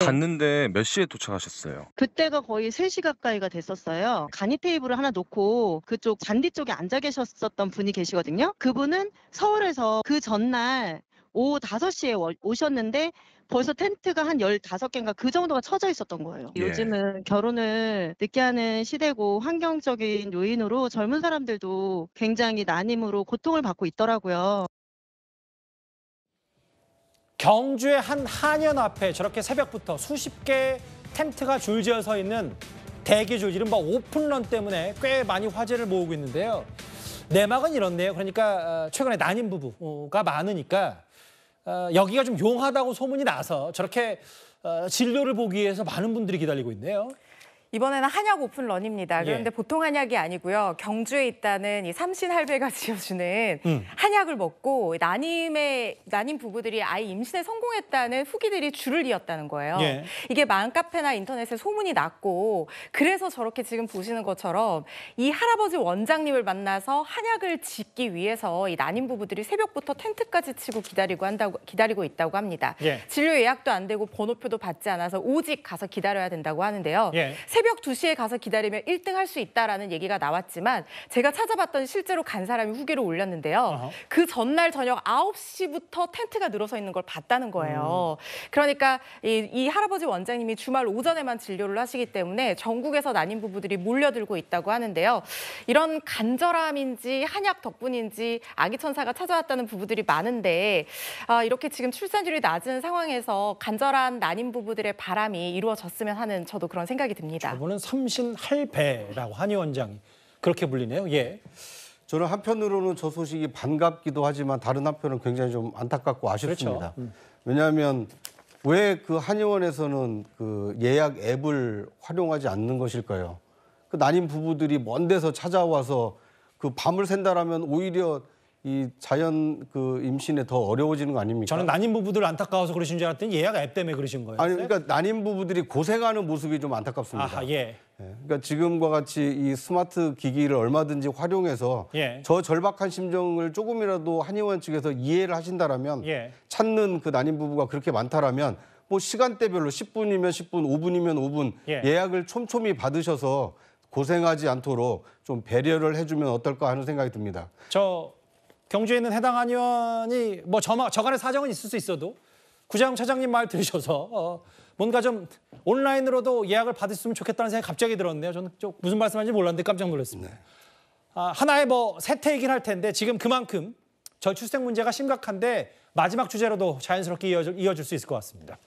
네. 갔는데 몇 시에 도착하셨어요? 그때가 거의 3시 가까이가 됐었어요. 간이 테이블을 하나 놓고 그쪽 잔디 쪽에 앉아 계셨었던 분이 계시거든요. 그분은 서울에서 그 전날 오후 5시에 오셨는데 벌써 텐트가 한 15개인가 그 정도가 쳐져 있었던 거예요. 예. 요즘은 결혼을 늦게 하는 시대고 환경적인 요인으로 젊은 사람들도 굉장히 난임으로 고통을 받고 있더라고요. 경주의 한 한현 앞에 저렇게 새벽부터 수십 개의 텐트가 줄지어 서 있는 대기줄, 이른바 뭐 오픈런 때문에 꽤 많이 화제를 모으고 있는데요. 내막은 이렇네요. 그러니까 어, 최근에 난임 부부가 많으니까 어, 여기가 좀 용하다고 소문이 나서 저렇게 어, 진료를 보기 위해서 많은 분들이 기다리고 있네요. 이번에는 한약 오픈 런입니다. 예. 그런데 예. 보통 한약이 아니고요. 경주에 있다는 이 삼신 할배가 지어주는 음. 한약을 먹고 난임의 난임 부부들이 아이 임신에 성공했다는 후기들이 줄을 이었다는 거예요. 예. 이게 마음카페나 인터넷에 소문이 났고 그래서 저렇게 지금 보시는 것처럼 이 할아버지 원장님을 만나서 한약을 짓기 위해서 이 난임 부부들이 새벽부터 텐트까지 치고 기다리고 한다고 기다리고 있다고 합니다. 예. 진료 예약도 안 되고 번호표도 받지 않아서 오직 가서 기다려야 된다고 하는데요. 예. 새벽 2시에 가서 기다리면 1등 할 수 있다라는 얘기가 나왔지만 제가 찾아봤더니 실제로 간 사람이 후기로 올렸는데요. 어허. 그 전날 저녁 9시부터 텐트가 늘어서 있는 걸 봤다는 거예요. 음. 그러니까 이, 이 할아버지 원장님이 주말 오전에만 진료를 하시기 때문에 전국에서 난임 부부들이 몰려들고 있다고 하는데요. 이런 간절함인지 한약 덕분인지 아기 천사가 찾아왔다는 부부들이 많은데 아, 이렇게 지금 출산율이 낮은 상황에서 간절한 난임 부부들의 바람이 이루어졌으면 하는 저도 그런 생각이 듭니다. 삼신할자. 이번은 삼신할배라고 한의원장이 그렇게 불리네요. 예. 저는 한편으로는 저 소식이 반갑기도 하지만 다른 한편은 굉장히 좀 안타깝고 아쉽습니다. 그렇죠. 음. 왜냐하면 왜 그 한의원에서는 그 예약 앱을 활용하지 않는 것일까요? 그 난임 부부들이 먼 데서 찾아와서 그 밤을 샌다라면 오히려 이 자연 그 임신에 더 어려워지는 거 아닙니까? 저는 난임 부부들 안타까워서 그러신 줄 알았더니 예약 앱 때문에 그러신 거예요. 아니 그러니까 난임 부부들이 고생하는 모습이 좀 안타깝습니다. 아 예. 그러니까 지금과 같이 이 스마트 기기를 얼마든지 활용해서 예. 저 절박한 심정을 조금이라도 한의원 측에서 이해를 하신다라면 예. 찾는 그 난임 부부가 그렇게 많다라면 뭐 시간대별로 10분이면 10분, 5분이면 5분 예. 약을 촘촘히 받으셔서 고생하지 않도록 좀 배려를 해주면 어떨까 하는 생각이 듭니다. 저 경주에 있는 해당 안원이 뭐 저마, 저간의 사정은 있을 수 있어도 구장 차장님 말 들으셔서 어, 뭔가 좀 온라인으로도 예약을 받으셨으면 좋겠다는 생각이 갑자기 들었네요. 저는 좀 무슨 말씀하는지 몰랐는데 깜짝 놀랐습니다. 네. 아, 하나의 뭐 세태이긴 할 텐데 지금 그만큼 저출생 문제가 심각한데 마지막 주제로도 자연스럽게 이어질, 이어질 수 있을 것 같습니다.